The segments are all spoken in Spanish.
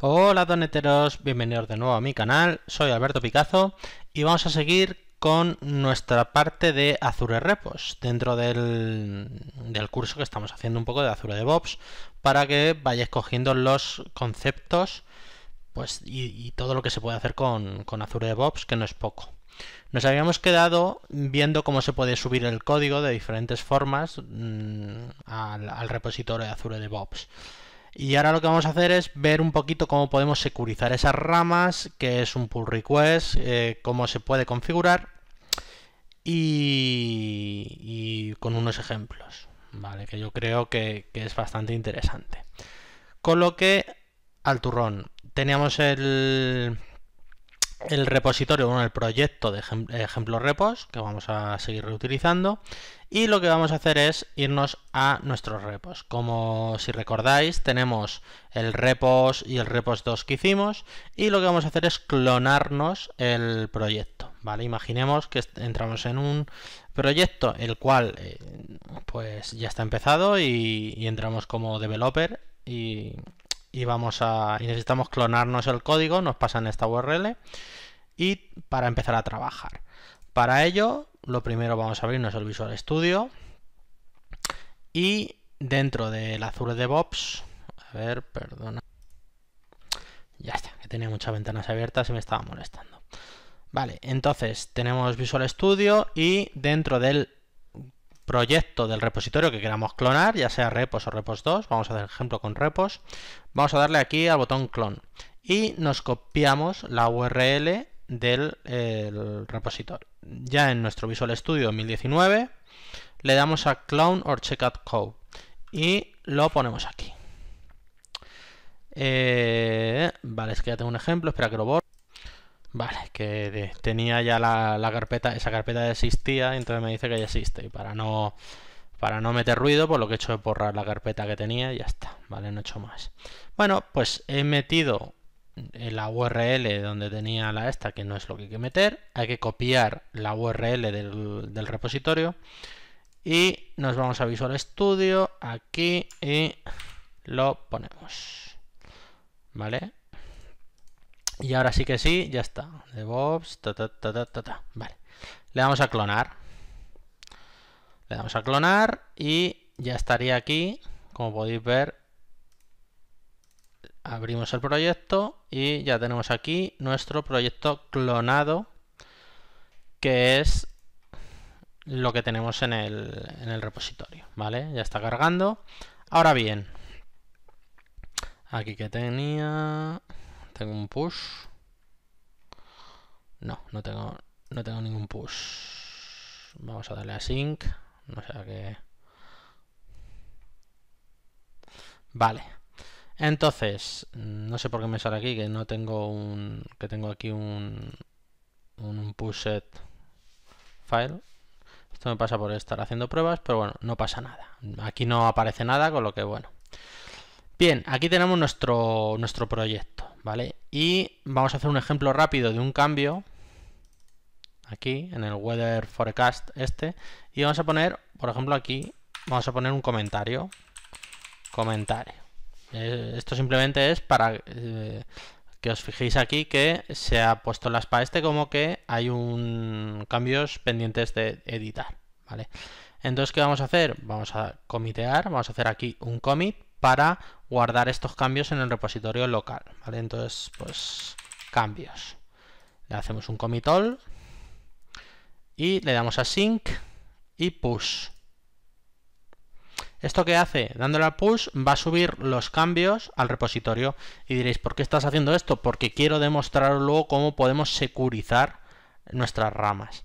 Hola doneteros, bienvenidos de nuevo a mi canal, soy Alberto Picazo y vamos a seguir con nuestra parte de Azure Repos dentro del, curso que estamos haciendo un poco de Azure DevOps para que vayáis cogiendo los conceptos pues, y, todo lo que se puede hacer con, Azure DevOps que no es poco. Nos habíamos quedado viendo cómo se puede subir el código de diferentes formas mm, al, al repositorio de Azure DevOps. Y ahora lo que vamos a hacer es ver un poquito cómo podemos securizar esas ramas, que es un pull request, eh, cómo se puede configurar y, y, con unos ejemplos, ¿vale? Que yo creo que, que es bastante interesante. Con lo que, al turrón, teníamos el, el repositorio, bueno, el proyecto de ejemplo repos que vamos a seguir reutilizando y lo que vamos a hacer es irnos a nuestros repos. Como si recordáis, tenemos el repos y el repos 2 que hicimos y lo que vamos a hacer es clonarnos el proyecto. ¿vale? Imaginemos que entramos en un proyecto el cual eh, pues ya está empezado y, y entramos como developer y y vamos a necesitamos clonarnos el código, nos pasan esta URL y para empezar a trabajar. Para ello, lo primero vamos a abrirnos el Visual Studio y dentro del Azure DevOps, a ver, perdona. Ya está, que tenía muchas ventanas abiertas y me estaba molestando. Vale, entonces tenemos Visual Studio y dentro del proyecto del repositorio que queramos clonar, ya sea repos o repos 2, vamos a hacer ejemplo con repos, vamos a darle aquí al botón clon y nos copiamos la URL del repositorio. Ya en nuestro Visual Studio 2019 le damos a clone or checkout code y lo ponemos aquí. Eh, vale, es que ya tengo un ejemplo, espera que lo borre. Vale, que tenía ya la, carpeta, esa carpeta ya existía, entonces me dice que ya existe. Y para no, para no meter ruido, por pues lo que he hecho es borrar la carpeta que tenía y ya está, ¿vale? No he hecho más. Bueno, pues he metido la URL donde tenía la esta, que no es lo que hay que meter. Hay que copiar la URL del, del repositorio. Y nos vamos a Visual Studio, aquí, y lo ponemos. ¿Vale? Y ahora sí que sí, ya está. DevOps, ta, Vale. Le damos a clonar. Le damos a clonar y ya estaría aquí. Como podéis ver, abrimos el proyecto y ya tenemos aquí nuestro proyecto clonado, que es lo que tenemos en el, en el repositorio. Vale, ya está cargando. Ahora bien, aquí que tenía... ¿Tengo un push? No, no tengo, no tengo ningún push. Vamos a darle a sync. No sé qué. Vale. Entonces, no sé por qué me sale aquí que no tengo un. que tengo aquí un. un push set file. Esto me pasa por estar haciendo pruebas, pero bueno, no pasa nada. Aquí no aparece nada, con lo que bueno. Bien, aquí tenemos nuestro, nuestro proyecto. ¿vale? Y vamos a hacer un ejemplo rápido de un cambio aquí en el weather forecast este y vamos a poner, por ejemplo aquí, vamos a poner un comentario, comentario. Eh, esto simplemente es para eh, que os fijéis aquí que se ha puesto las para este como que hay un cambios pendientes de editar, ¿vale? Entonces, ¿qué vamos a hacer? Vamos a comitear, vamos a hacer aquí un commit para guardar estos cambios en el repositorio local. ¿vale? Entonces, pues cambios. Le hacemos un commit all y le damos a sync y push. ¿Esto qué hace? Dándole a push va a subir los cambios al repositorio y diréis, ¿por qué estás haciendo esto? Porque quiero demostraros luego cómo podemos securizar nuestras ramas.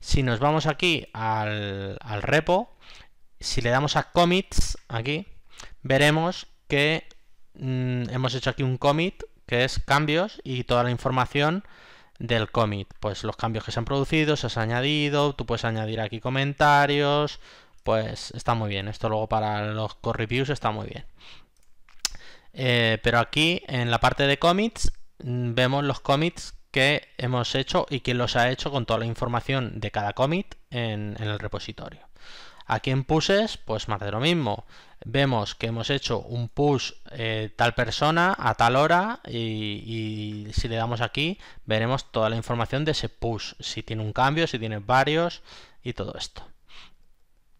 Si nos vamos aquí al, al repo, si le damos a commits aquí, veremos que mm, hemos hecho aquí un commit, que es cambios y toda la información del commit. Pues los cambios que se han producido, se has añadido, tú puedes añadir aquí comentarios, pues está muy bien. Esto luego para los core reviews está muy bien. Eh, pero aquí en la parte de commits mm, vemos los commits que hemos hecho y quién los ha hecho con toda la información de cada commit en el repositorio aquí en pushes? Pues más de lo mismo. Vemos que hemos hecho un push eh, tal persona a tal hora y, si le damos aquí veremos toda la información de ese push, si tiene un cambio, si tiene varios y todo esto.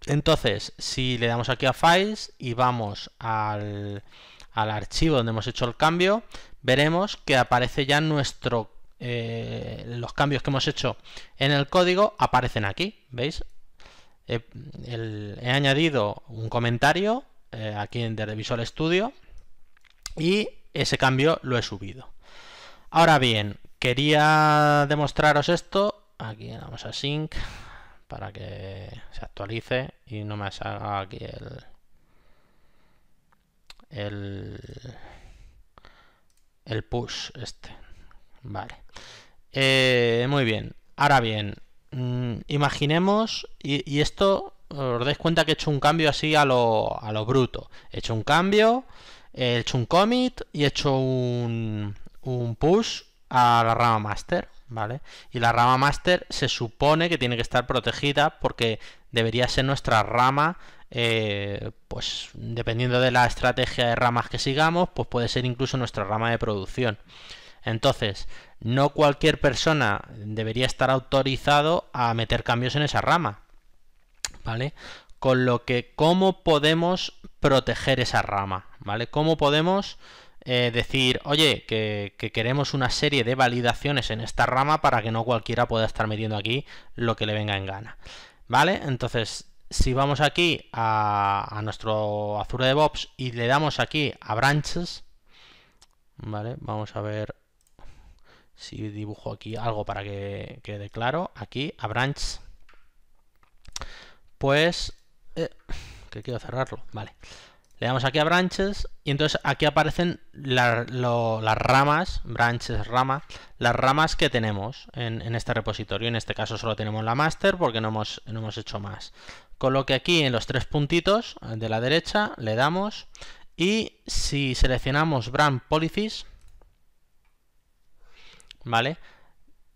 Entonces, si le damos aquí a Files y vamos al, archivo donde hemos hecho el cambio, veremos que aparece ya nuestro eh, los cambios que hemos hecho en el código aparecen aquí, ¿veis? he, añadido un comentario eh, aquí en desde Visual Studio y ese cambio lo he subido. Ahora bien, quería demostraros esto. Aquí vamos a sync para que se actualice y no me salga aquí el, el, push este. Vale. Eh, muy bien. Ahora bien, Mm, imaginemos, y, esto os dais cuenta que he hecho un cambio así a lo, a lo bruto. He hecho un cambio, he hecho un commit y he hecho un, push a la rama master, ¿vale? Y la rama master se supone que tiene que estar protegida porque debería ser nuestra rama, eh, pues dependiendo de la estrategia de ramas que sigamos, pues puede ser incluso nuestra rama de producción. Entonces, no cualquier persona debería estar autorizado a meter cambios en esa rama. ¿Vale? Con lo que, ¿cómo podemos proteger esa rama? ¿Vale? ¿Cómo podemos eh, decir, oye, que, queremos una serie de validaciones en esta rama para que no cualquiera pueda estar metiendo aquí lo que le venga en gana? ¿Vale? Entonces, si vamos aquí a, a nuestro Azure DevOps y le damos aquí a branches, ¿vale? Vamos a ver si dibujo aquí algo para que quede claro, aquí a branch, pues, eh, que quiero cerrarlo, vale. Le damos aquí a branches y entonces aquí aparecen las ramas, branches, rama, las ramas que tenemos en, este repositorio. En este caso solo tenemos la master porque no hemos, hecho más. Con lo que aquí en los tres puntitos de la derecha le damos y si seleccionamos brand policies,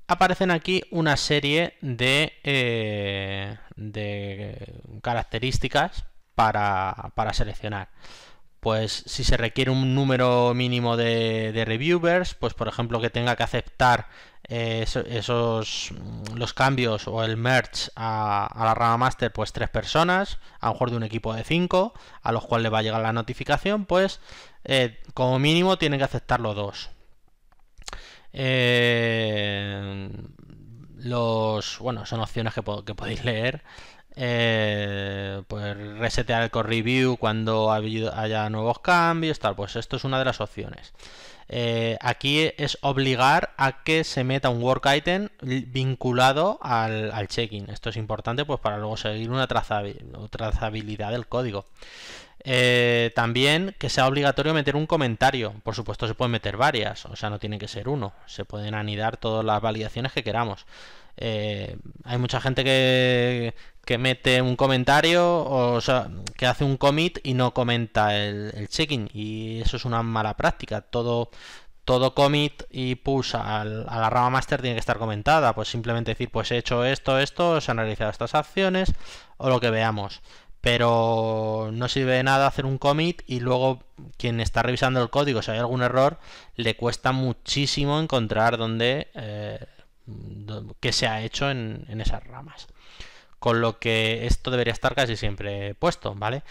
Aparecen aquí una serie de, eh, características para, seleccionar. Pues si se requiere un número mínimo de, reviewers, pues por ejemplo que tenga que aceptar eh, esos mm, los cambios o el merge a, la rama master, pues tres personas, a lo mejor de un equipo de cinco, a los cuales le va a llegar la notificación, pues eh, como mínimo tienen que aceptarlo dos. Eh, los, bueno, son opciones que, podéis leer. Eh, pues resetear el core review cuando haya nuevos cambios, Pues esto es una de las opciones. Eh, aquí es obligar a que se meta un work item vinculado al, check-in. Esto es importante pues para luego seguir una trazabilidad del código. Eh, también que sea obligatorio meter un comentario. Por supuesto, se pueden meter varias, o sea, no tiene que ser uno. Se pueden anidar todas las validaciones que queramos. Eh, hay mucha gente que, mete un comentario, o, sea, que hace un commit y no comenta el, checking Y eso es una mala práctica. Todo, todo commit y push a la rama master tiene que estar comentada. Pues simplemente decir, pues he hecho esto, esto, se han realizado estas acciones, o lo que veamos pero no sirve de nada hacer un commit y luego quien está revisando el código, si hay algún error, le cuesta muchísimo encontrar dónde, eh, qué se ha hecho en, esas ramas. Con lo que esto debería estar casi siempre puesto, ¿vale?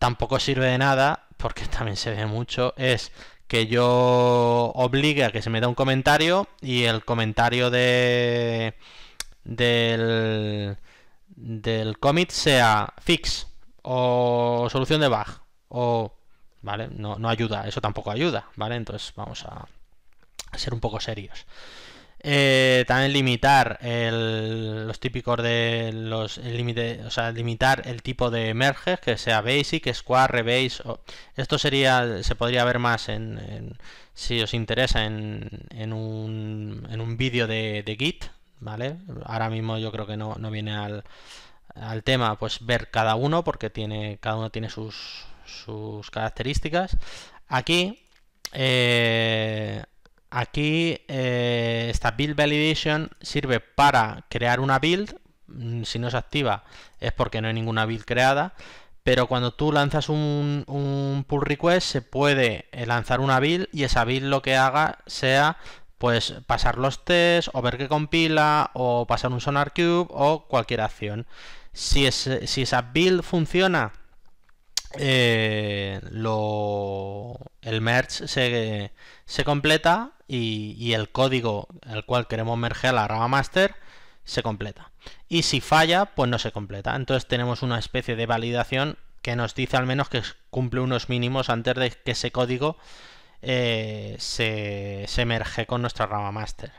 Tampoco sirve de nada, porque también se ve mucho, es que yo obligue a que se me dé un comentario y el comentario de del del commit sea fix o solución de bug o ¿vale? No, no, ayuda, eso tampoco ayuda, ¿vale? Entonces vamos a ser un poco serios. Eh, también limitar el, los típicos de los límites o sea, limitar el tipo de merges que sea basic, square, rebase. esto sería, se podría ver más en, si os interesa en, en un, en un vídeo de, de Git, Ahora mismo yo creo que no, viene al, tema, pues ver cada uno, porque tiene, cada uno tiene sus, sus características. Aquí, eh, aquí eh, esta build validation sirve para crear una build. Mm, si no se activa es porque no hay ninguna build creada. Pero cuando tú lanzas un, un pull request se puede eh, lanzar una build y esa build lo que haga sea pues pasar los tests o ver que compila o pasar un sonar cube o cualquier acción. Si, si esa build funciona, eh, el merge se, completa y, el código al cual queremos merger a la rama master se completa. Y si falla, pues no se completa. Entonces tenemos una especie de validación que nos dice al menos que cumple unos mínimos antes de que ese código eh, se, emerge con nuestra rama master.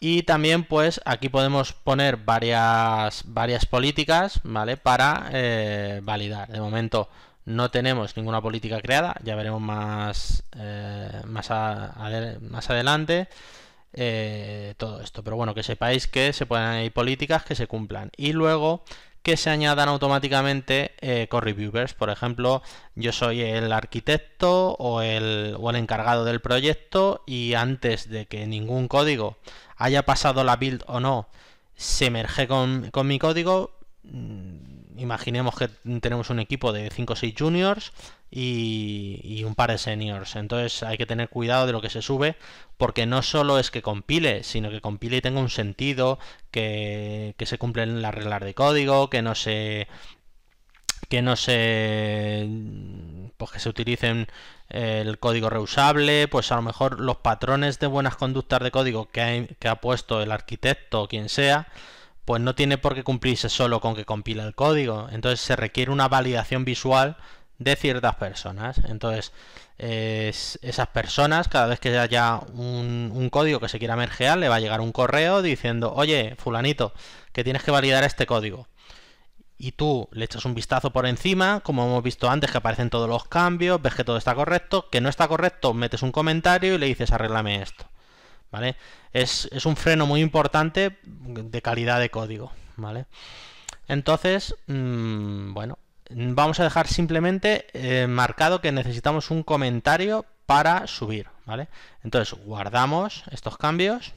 Y también, pues, aquí podemos poner varias, varias políticas, ¿vale? Para eh, validar. De momento no tenemos ninguna política creada, ya veremos más, eh, más, adelante todo esto. Pero bueno, que sepáis que se pueden hay políticas que se cumplan. Y luego que se añadan automáticamente eh, reviewers Por ejemplo, yo soy el arquitecto o el, el encargado del proyecto y antes de que ningún código haya pasado la build o no, se merge con, con mi código, mm, imaginemos que tenemos un equipo de 5 o 6 juniors y, un par de seniors. Entonces hay que tener cuidado de lo que se sube porque no solo es que compile, sino que compile y tenga un sentido, que, se cumplen las reglas de código, que no se... que no se... pues que se utilicen eh, el código reusable, pues a lo mejor los patrones de buenas conductas de código que que ha puesto el arquitecto o quien sea, pues no tiene por qué cumplirse solo con que compila el código. Entonces se requiere una validación visual de ciertas personas. Entonces, esas personas, cada vez que haya un, un, código que se quiera mergear, le va a llegar un correo diciendo, oye, fulanito, que tienes que validar este código. Y tú le echas un vistazo por encima, como hemos visto antes, que aparecen todos los cambios, ves que todo está correcto, que no está correcto, metes un comentario y le dices, arréglame esto. ¿vale? Es, un freno muy importante de calidad de código, ¿vale? Entonces, mm, bueno, vamos a dejar simplemente eh, marcado que necesitamos un comentario para subir, ¿vale? Entonces, guardamos estos cambios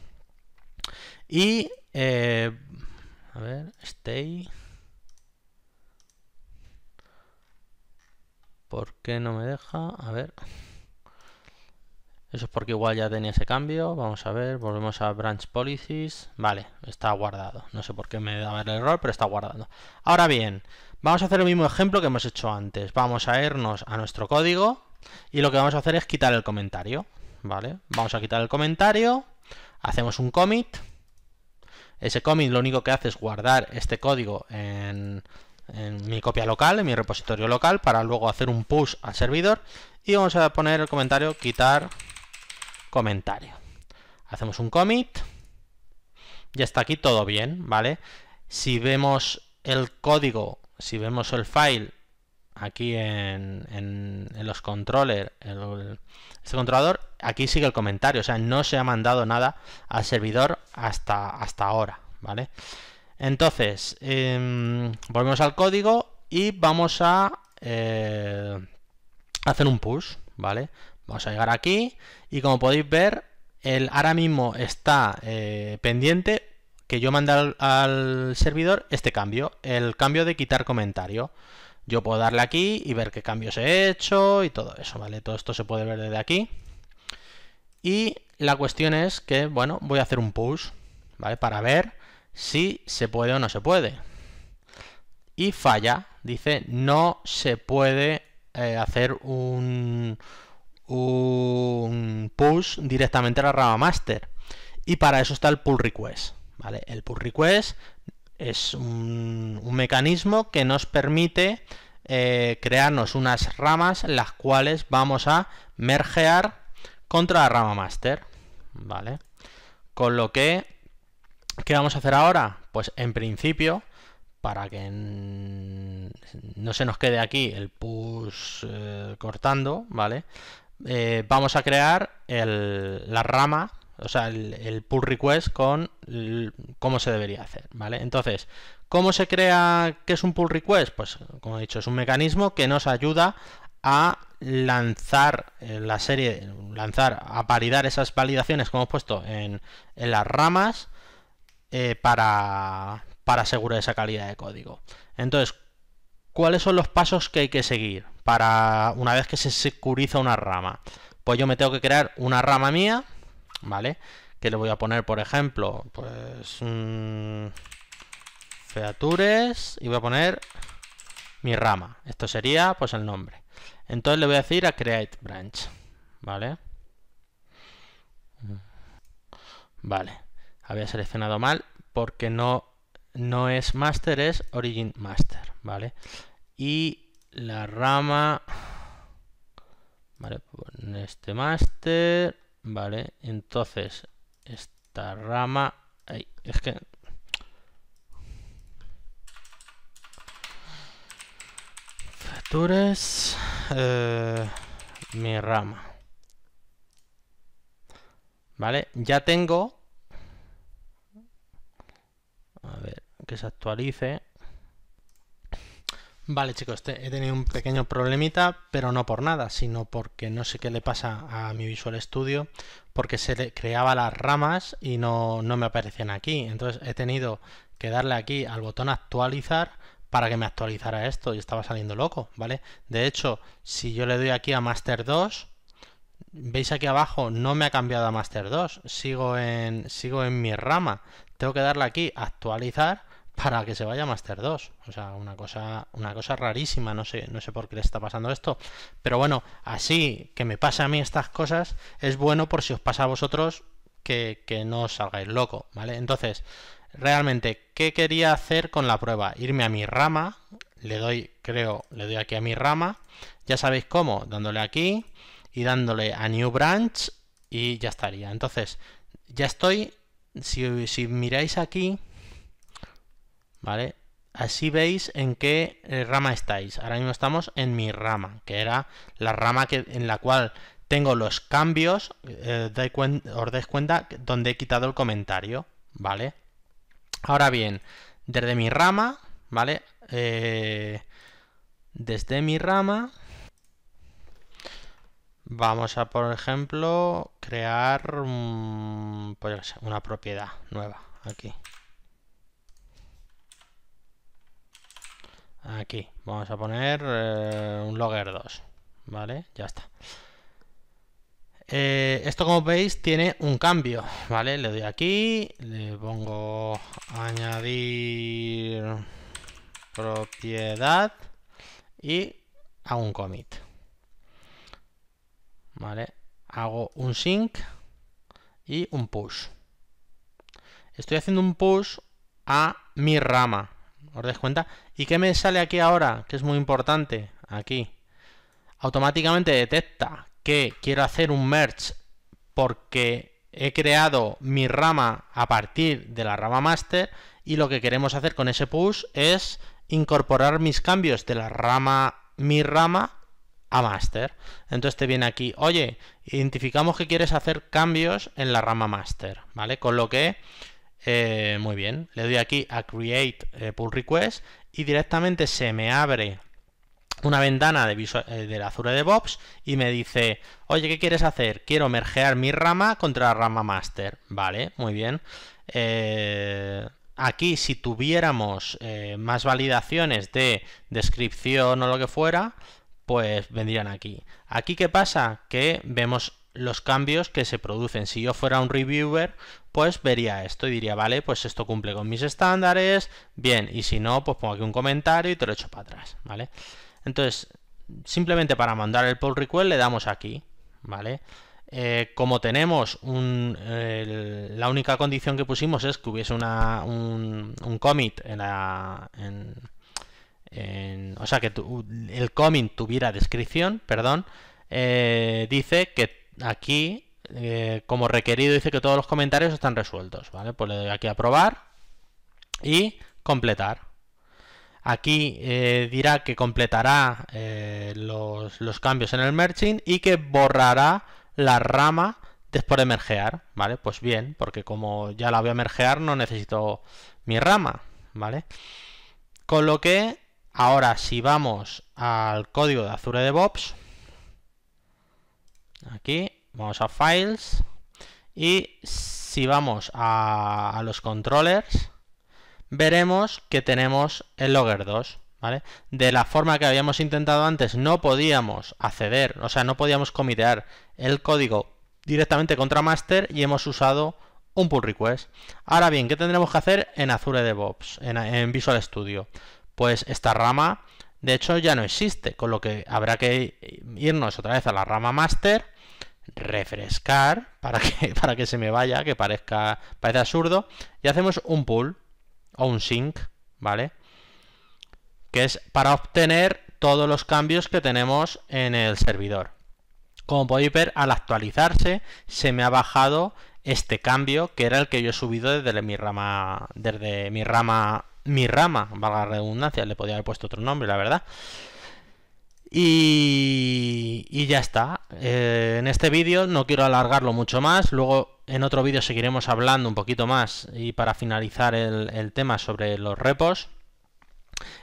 y, eh, a ver, stay... ¿Por qué no me deja? A ver. Eso es porque igual ya tenía ese cambio. Vamos a ver, volvemos a Branch Policies. Vale, está guardado. No sé por qué me da el error, pero está guardado. Ahora bien, vamos a hacer el mismo ejemplo que hemos hecho antes. Vamos a irnos a nuestro código y lo que vamos a hacer es quitar el comentario. Vale, vamos a quitar el comentario. Hacemos un commit. Ese commit lo único que hace es guardar este código en, en mi copia local, en mi repositorio local, para luego hacer un push al servidor. Y vamos a poner el comentario quitar comentario. Hacemos un commit. Ya está aquí todo bien, ¿vale? Si vemos el código, si vemos el file aquí en, los controles este controlador, aquí sigue el comentario. O sea, no se ha mandado nada al servidor hasta, hasta ahora, ¿vale? Entonces, em, volvemos al código y vamos a eh, hacer un push, ¿vale? Vamos a llegar aquí y como podéis ver, el, ahora mismo está eh, pendiente que yo mande al, servidor este cambio, el cambio de quitar comentario. Yo puedo darle aquí y ver qué cambios he hecho y todo eso, ¿vale? Todo esto se puede ver desde aquí. Y la cuestión es que, bueno, voy a hacer un push, ¿vale? Para ver si se puede o no se puede. Y falla, dice, no se puede eh, hacer un un push directamente a la rama master. Y para eso está el pull request. ¿vale? El pull request es un, mecanismo que nos permite eh, crearnos unas ramas las cuales vamos a mergear contra la rama master. ¿Vale? Con lo que, ¿qué vamos a hacer ahora? Pues en principio, para que no se nos quede aquí el push eh, cortando, ¿vale? Eh, vamos a crear la rama, o sea, el, pull request con cómo se debería hacer, ¿vale? Entonces, ¿cómo se crea que es un pull request? Pues, como he dicho, es un mecanismo que nos ayuda a lanzar eh, la serie, lanzar, a validar esas validaciones como hemos puesto en, las ramas eh, para asegurar esa calidad de código. Entonces, ¿cuáles son los pasos que hay que seguir? para una vez que se securiza una rama. Pues yo me tengo que crear una rama mía, ¿vale? Que le voy a poner, por ejemplo, pues... Mm, features y voy a poner mi rama. Esto sería, pues, el nombre. Entonces le voy a decir a create branch, ¿vale? Vale. Había seleccionado mal porque no, no es master, es origin master, ¿vale? Y la rama, vale, en este master, vale, entonces esta rama, es que factures, eh, mi rama, vale, ya tengo, a ver, que se actualice, Vale chicos, he tenido un pequeño problemita, pero no por nada, sino porque no sé qué le pasa a mi Visual Studio, porque se le creaba las ramas y no, no me aparecían aquí. Entonces he tenido que darle aquí al botón actualizar para que me actualizara esto y estaba saliendo loco, ¿vale? De hecho, si yo le doy aquí a Master 2, veis aquí abajo no me ha cambiado a Master 2, sigo en, sigo en mi rama. Tengo que darle aquí actualizar para que se vaya Master 2. O sea, una cosa, una cosa rarísima, no sé, no sé por qué le está pasando esto. Pero bueno, así que me pasa a mí estas cosas, es bueno por si os pasa a vosotros que, que no os salgáis loco, ¿vale? Entonces, realmente, ¿qué quería hacer con la prueba? Irme a mi rama, le doy, creo, le doy aquí a mi rama, ya sabéis cómo, dándole aquí y dándole a New Branch y ya estaría. Entonces, ya estoy, si, si miráis aquí, ¿vale? Así veis en qué eh, rama estáis. Ahora mismo estamos en mi rama, que era la rama que, en la cual tengo los cambios, eh, os dais cuenta, donde he quitado el comentario, ¿vale? Ahora bien, desde mi rama, ¿vale? Eh, desde mi rama, vamos a, por ejemplo, crear pues, una propiedad nueva aquí. Aquí, vamos a poner eh, un logger 2, ¿vale? Ya está. Eh, esto como veis tiene un cambio, ¿vale? Le doy aquí, le pongo añadir propiedad y hago un commit. ¿Vale? Hago un sync y un push. Estoy haciendo un push a mi rama, ¿Os dais cuenta? ¿Y qué me sale aquí ahora? Que es muy importante. Aquí. Automáticamente detecta que quiero hacer un merge porque he creado mi rama a partir de la rama master y lo que queremos hacer con ese push es incorporar mis cambios de la rama, mi rama a master. Entonces te viene aquí, oye, identificamos que quieres hacer cambios en la rama master, ¿vale? Con lo que eh, muy bien, le doy aquí a Create eh, Pull Request y directamente se me abre una ventana de, eh, de la Azure DevOps y me dice, oye, ¿qué quieres hacer? Quiero mergear mi rama contra la rama master. Vale, muy bien. aquí, si tuviéramos más validaciones de descripción o lo que fuera, pues vendrían aquí. Aquí, ¿qué pasa? Que vemos los cambios que se producen. Si yo fuera un reviewer, pues vería esto y diría, vale, pues esto cumple con mis estándares, bien, y si no, pues pongo aquí un comentario y te lo echo para atrás, ¿vale? Entonces, simplemente para mandar el pull request le damos aquí, ¿vale? Eh, como tenemos un, la única condición que pusimos es que hubiese una, un, commit en la... En, o sea, que el commit tuviera descripción, perdón, eh, dice que aquí, eh, como requerido, dice que todos los comentarios están resueltos, ¿vale? Pues le doy aquí a probar y completar. Aquí eh, dirá que completará eh, los, cambios en el merging y que borrará la rama después de mergear, ¿vale? Pues bien, porque como ya la voy a mergear no necesito mi rama, ¿vale? Con lo que ahora si vamos al código de Azure DevOps, Aquí vamos a Files y si vamos a, los controllers, veremos que tenemos el logger 2. De la forma que habíamos intentado antes, no podíamos acceder, o sea, no podíamos comitear el código directamente contra master y hemos usado un pull request. Ahora bien, ¿qué tendremos que hacer en Azure DevOps, en Visual Studio? Pues esta rama, de hecho, ya no existe, con lo que habrá que irnos otra vez a la rama master refrescar para que, para que se me vaya, que parezca, parece absurdo, y hacemos un pull o un sync, ¿vale? Que es para obtener todos los cambios que tenemos en el servidor. Como podéis ver, al actualizarse se me ha bajado este cambio que era el que yo he subido desde mi rama, desde mi rama, mi rama, valga la redundancia, le podía haber puesto otro nombre, la verdad. Y, ya está. Eh, en este vídeo no quiero alargarlo mucho más. Luego en otro vídeo seguiremos hablando un poquito más y para finalizar el, tema sobre los repos.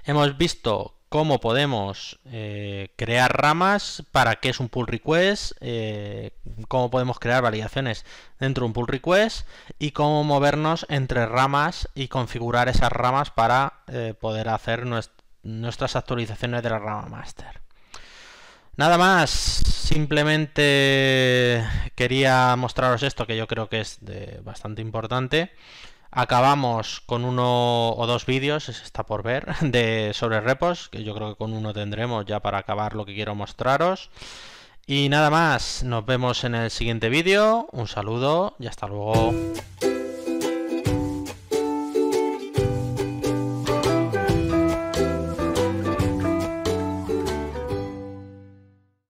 Hemos visto cómo podemos eh, crear ramas, para qué es un pull request, eh, cómo podemos crear validaciones dentro de un pull request y cómo movernos entre ramas y configurar esas ramas para poder hacer nuestras actualizaciones de la rama master. Nada más, simplemente quería mostraros esto que yo creo que es bastante importante. Acabamos con uno o dos vídeos, está por ver, de sobre repos, que yo creo que con uno tendremos ya para acabar lo que quiero mostraros. Y nada más, nos vemos en el siguiente vídeo, un saludo y hasta luego.